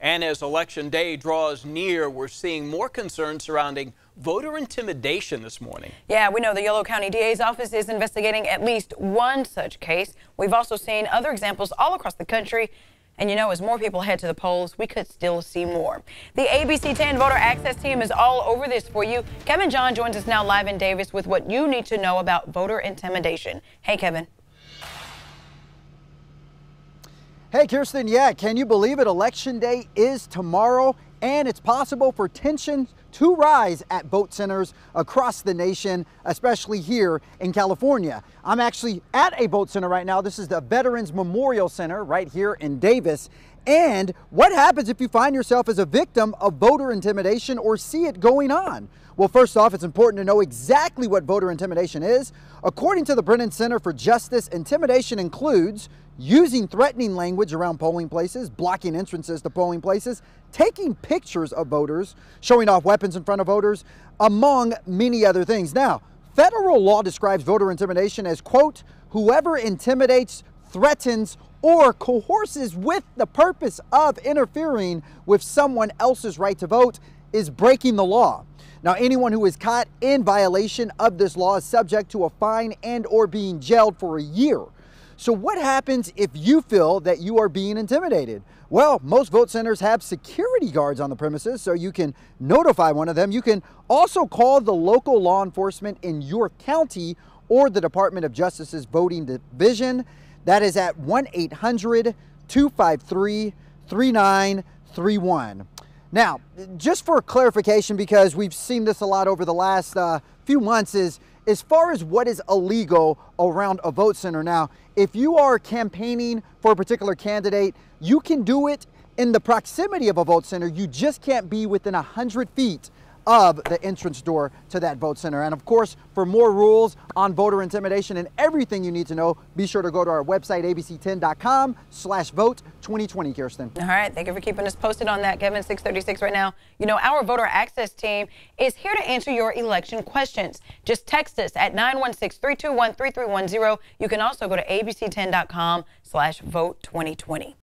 And as Election Day draws near, we're seeing more concerns surrounding voter intimidation this morning. Yeah, we know the Yolo County DA's office is investigating at least one such case. We've also seen other examples all across the country. And you know, as more people head to the polls, we could still see more. The ABC 10 voter access team is all over this for you. Kevin John joins us now live in Davis with what you need to know about voter intimidation. Hey, Kevin. Hey, Kirsten, yeah, can you believe it? Election day is tomorrow, and it's possible for tensions to rise at boat centers across the nation, especially here in California. I'm actually at a boat center right now. This is the Veterans Memorial Center right here in Davis. And what happens if you find yourself as a victim of voter intimidation or see it going on? Well, first off, it's important to know exactly what voter intimidation is. According to the Brennan Center for Justice, intimidation includes using threatening language around polling places, blocking entrances to polling places, taking pictures of voters, showing off weapons weapons in front of voters, among many other things. Now, federal law describes voter intimidation as, quote, whoever intimidates, threatens, or coerces with the purpose of interfering with someone else's right to vote is breaking the law. Now, anyone who is caught in violation of this law is subject to a fine and or being jailed for a year. So what happens if you feel that you are being intimidated? Well, most vote centers have security guards on the premises, so you can notify one of them. You can also call the local law enforcement in your county or the Department of Justice's voting division. That is at 1 800 253 3931. Now, just for clarification, because we've seen this a lot over the last uh, few months, is as far as what is illegal around a vote center now, if you are campaigning for a particular candidate, you can do it in the proximity of a vote center. You just can't be within 100 feet of the entrance door to that vote center. And of course, for more rules on voter intimidation and everything you need to know, be sure to go to our website, abc10.com slash vote 2020, Kirsten. All right. Thank you for keeping us posted on that, Kevin. 636 right now. You know, our voter access team is here to answer your election questions. Just text us at 916-321-3310. You can also go to abc10.com slash vote 2020.